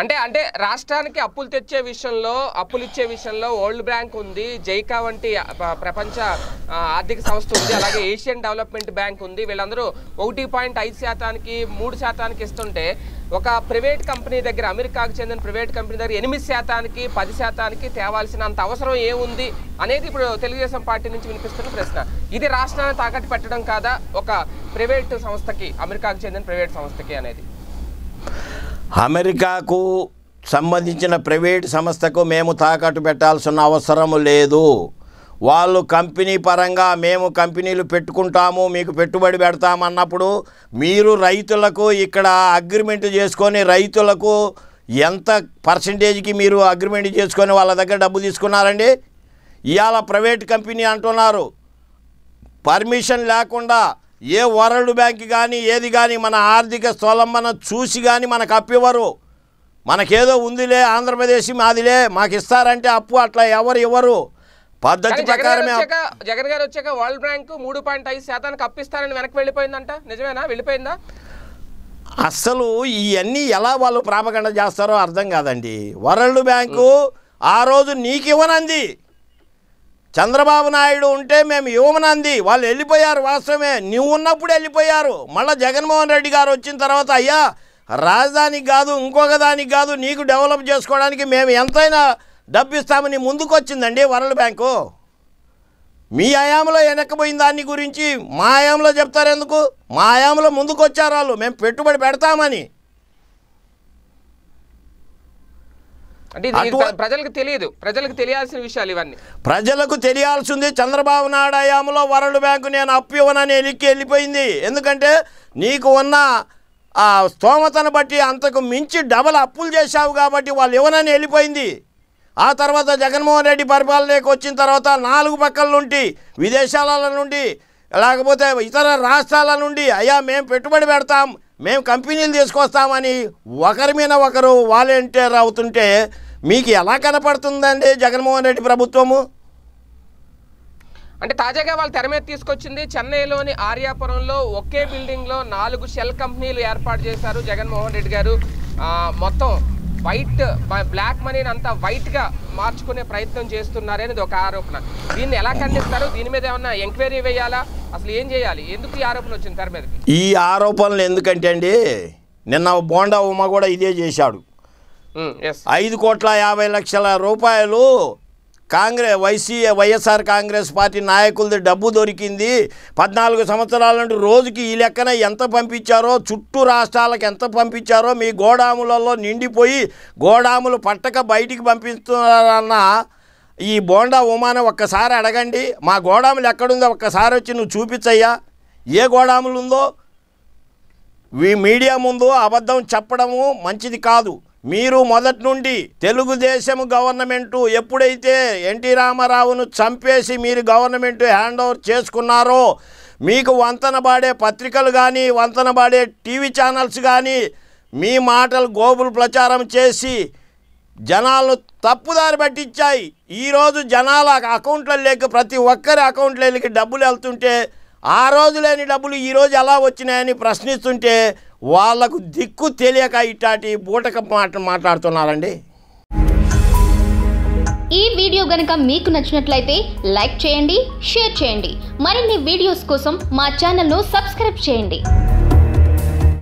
అంటే అంటే రాష్ట్రానికి అప్పులు తెచ్చే విషయంలో అప్పులు ఇచ్చే విషయంలో వరల్డ్ బ్యాంక్ ఉంది జైకా వంటి ప్రపంచ ఆర్థిక సంస్థ ఉంది అలాగే ఏషియన్ డెవలప్మెంట్ బ్యాంక్ ఉంది వీళ్ళందరూ ఒకటి పాయింట్ ఐదు శాతానికి మూడు శాతానికి ఇస్తుంటే ఒక ప్రైవేట్ కంపెనీ దగ్గర అమెరికాకు చెందిన ప్రైవేట్ కంపెనీ దగ్గర ఎనిమిది శాతానికి పది శాతానికి తేవాల్సినంత అవసరం ఏముంది అనేది ఇప్పుడు తెలుగుదేశం పార్టీ నుంచి వినిపిస్తున్న ప్రశ్న ఇది రాష్ట్రాన్ని తాకట్టు పెట్టడం కాదా ఒక ప్రైవేట్ సంస్థకి అమెరికాకు చెందిన ప్రైవేట్ సంస్థకి అనేది అమెరికాకు సంబంధించిన ప్రైవేట్ సంస్థకు మేము తాకట్టు పెట్టాల్సిన అవసరం లేదు వాళ్ళు కంపెనీ పరంగా మేము కంపెనీలు పెట్టుకుంటాము మీకు పెట్టుబడి పెడతామన్నప్పుడు మీరు రైతులకు ఇక్కడ అగ్రిమెంట్ చేసుకొని రైతులకు ఎంత పర్సంటేజ్కి మీరు అగ్రిమెంట్ చేసుకొని వాళ్ళ దగ్గర డబ్బు తీసుకున్నారండి ఇవాళ ప్రైవేట్ కంపెనీ అంటున్నారు పర్మిషన్ లేకుండా ఏ వరల్డ్ బ్యాంక్ కానీ ఏది కానీ మన ఆర్థిక స్వలంబన చూసి కానీ మనకు అప్పివ్వరు మనకేదో ఉందిలే ఆంధ్రప్రదేశ్ మాదిలే మాకు ఇస్తారంటే అప్పు అట్లా ఎవరు ఇవ్వరు పద్ధతి ప్రకారమే జగన్ గారు వచ్చాక వరల్డ్ బ్యాంక్ మూడు పాయింట్ ఐదు శాతానికి అప్పిస్తారని వెనక్కి వెళ్ళిపోయిందంట నిజమేనా వెళ్ళిపోయిందా అస్సలు ఇవన్నీ ఎలా వాళ్ళు ప్రాపగండ చేస్తారో అర్థం కాదండి వరల్డ్ బ్యాంకు ఆ రోజు నీకు ఇవ్వనంది చంద్రబాబు నాయుడు ఉంటే మేము యువమనంది వాళ్ళు వెళ్ళిపోయారు వాస్తవమే నువ్వు ఉన్నప్పుడు వెళ్ళిపోయారు మళ్ళీ జగన్మోహన్ రెడ్డి గారు వచ్చిన తర్వాత అయ్యా రాజధానికి కాదు ఇంకొక దానికి కాదు నీకు డెవలప్ చేసుకోవడానికి మేము ఎంతైనా డబ్బు ఇస్తామని ముందుకొచ్చిందండి వరల్డ్ బ్యాంకు మీ హయాంలో వెనక్కిపోయిన దాన్ని గురించి మా హయాంలో చెప్తారెందుకు మా హయాంలో ముందుకొచ్చారు వాళ్ళు మేము పెట్టుబడి పెడతామని అంటే ప్రజలకు తెలియదు ప్రజలకు తెలియాల్సిన విషయాలు ఇవన్నీ ప్రజలకు తెలియాల్సింది చంద్రబాబు నాయుడు హయాంలో వరల్డ్ బ్యాంకు నేను అప్పు ఇవ్వనని ఎలిక్కి వెళ్ళిపోయింది ఎందుకంటే నీకు ఉన్న ఆ స్తోమతను బట్టి అంతకు మించి డబల్ అప్పులు చేశావు కాబట్టి వాళ్ళు ఇవ్వనని వెళ్ళిపోయింది ఆ తర్వాత జగన్మోహన్ రెడ్డి పరిపాలనకు వచ్చిన తర్వాత నాలుగు పక్కల నుండి విదేశాల నుండి లేకపోతే ఇతర రాష్ట్రాల నుండి అయ్యా మేము పెట్టుబడి పెడతాం మేము కంపెనీలు తీసుకొస్తామని ఒకరి మీద ఒకరు వాలంటీర్ అవుతుంటే మీకు ఎలా కనపడుతుందండి జగన్మోహన్ రెడ్డి ప్రభుత్వము అంటే తాజాగా వాళ్ళు తెర మీద తీసుకొచ్చింది చెన్నైలోని ఆర్యాపురంలో ఒకే బిల్డింగ్లో నాలుగు షెల్ కంపెనీలు ఏర్పాటు చేశారు జగన్మోహన్ రెడ్డి గారు మొత్తం వైట్ బ్లాక్ మనీని అంతా వైట్గా మార్చుకునే ప్రయత్నం చేస్తున్నారనేది ఒక ఆరోపణ దీన్ని ఎలా ఖండిస్తారు దీని మీద ఏమన్నా ఎంక్వైరీ వేయాలా అసలు ఏం చేయాలి ఎందుకు ఈ ఆరోపణలు వచ్చింది తెర మీదకి ఈ ఆరోపణలు ఎందుకంటే అండి నిన్న బోండా ఉమ్మ కూడా ఇదే చేశాడు ఐదు కోట్ల యాభై లక్షల రూపాయలు Congress YC YSR Congress party నాయకులది డబ్బు దొరికింది పద్నాలుగు సంవత్సరాల నుండి రోజుకి ఈ లెక్కన ఎంత పంపించారో చుట్టూ రాష్ట్రాలకు ఎంత పంపించారో మీ గోడాములలో నిండిపోయి గోడాములు పట్టక బయటికి పంపిస్తున్నారన్న ఈ బోండా ఉమాన ఒక్కసారి అడగండి మా గోడాములు ఎక్కడుందో ఒక్కసారి వచ్చి నువ్వు చూపించయ్యా ఏ గోడాములు ఉందో ఈ మీడియా ముందు అబద్ధం చెప్పడము మంచిది కాదు మీరు మొదటి నుండి తెలుగుదేశం గవర్నమెంటు ఎప్పుడైతే ఎన్టీ రామారావును చంపేసి మీరు గవర్నమెంట్ హ్యాండ్ ఓవర్ చేసుకున్నారో మీకు పాడే పత్రికలు కానీ పాడే టీవీ ఛానల్స్ కానీ మీ మాటలు గోబులు ప్రచారం చేసి జనాలను తప్పుదారి పట్టించాయి ఈరోజు జనాల అకౌంట్ల లేక ప్రతి ఒక్కరి అకౌంట్లకి డబ్బులు వెళ్తుంటే ఆ రోజు లేని డబ్బులు ఈరోజు ఎలా వచ్చినాయని ప్రశ్నిస్తుంటే వాళ్లకు దిక్కు తెలియక ఇటాటి బూటక మాట మాట్లాడుతున్నారండి ఈ వీడియో గనక మీకు నచ్చినట్లయితే లైక్ చేయండి షేర్ చేయండి మరిన్ని వీడియోస్ కోసం మా ఛానల్ను సబ్స్క్రైబ్ చేయండి